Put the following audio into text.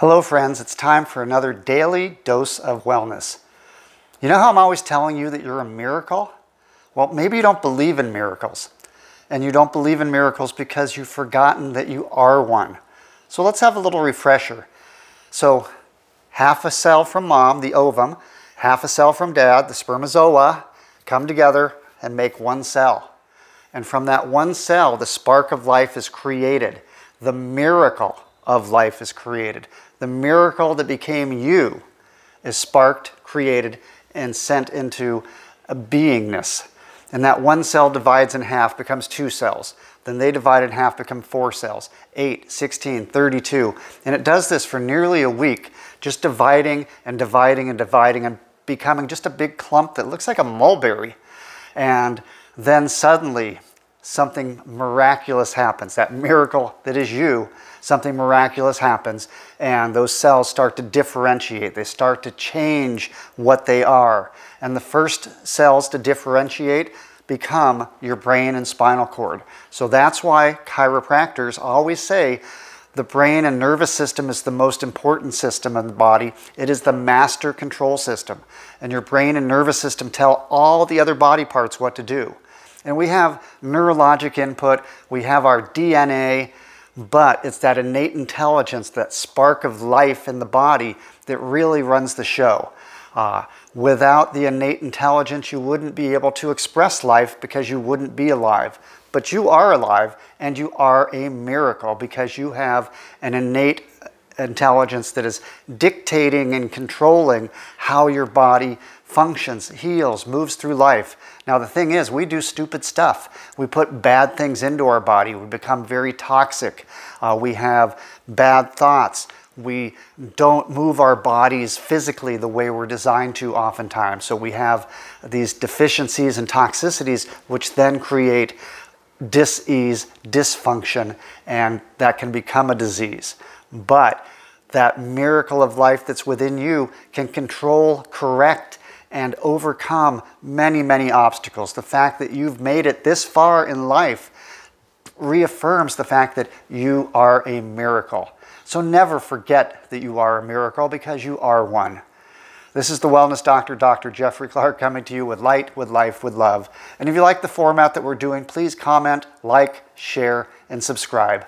Hello, friends. It's time for another daily dose of wellness. You know how I'm always telling you that you're a miracle? Well, maybe you don't believe in miracles. And you don't believe in miracles because you've forgotten that you are one. So let's have a little refresher. So, half a cell from mom, the ovum, half a cell from dad, the spermazoa, come together and make one cell. And from that one cell, the spark of life is created, the miracle of life is created. The miracle that became you is sparked, created, and sent into a beingness. And that one cell divides in half, becomes two cells. Then they divide in half, become four cells 8, 16, 32. And it does this for nearly a week, just dividing and dividing and dividing and becoming just a big clump that looks like a mulberry. And then suddenly, something miraculous happens. That miracle that is you, something miraculous happens, and those cells start to differentiate. They start to change what they are. And the first cells to differentiate become your brain and spinal cord. So that's why chiropractors always say, the brain and nervous system is the most important system in the body. It is the master control system. And your brain and nervous system tell all the other body parts what to do. And we have neurologic input, we have our DNA, but it's that innate intelligence, that spark of life in the body that really runs the show. Uh, without the innate intelligence, you wouldn't be able to express life because you wouldn't be alive. But you are alive and you are a miracle because you have an innate intelligence that is dictating and controlling how your body functions, heals, moves through life. Now, the thing is, we do stupid stuff. We put bad things into our body. We become very toxic. Uh, we have bad thoughts. We don't move our bodies physically the way we're designed to, oftentimes. So we have these deficiencies and toxicities, which then create dis-ease, dysfunction, and that can become a disease. But that miracle of life that's within you can control, correct, and overcome many, many obstacles. The fact that you've made it this far in life reaffirms the fact that you are a miracle. So never forget that you are a miracle because you are one. This is the Wellness Doctor, Dr. Jeffrey Clark, coming to you with light, with life, with love. And if you like the format that we're doing, please comment, like, share, and subscribe.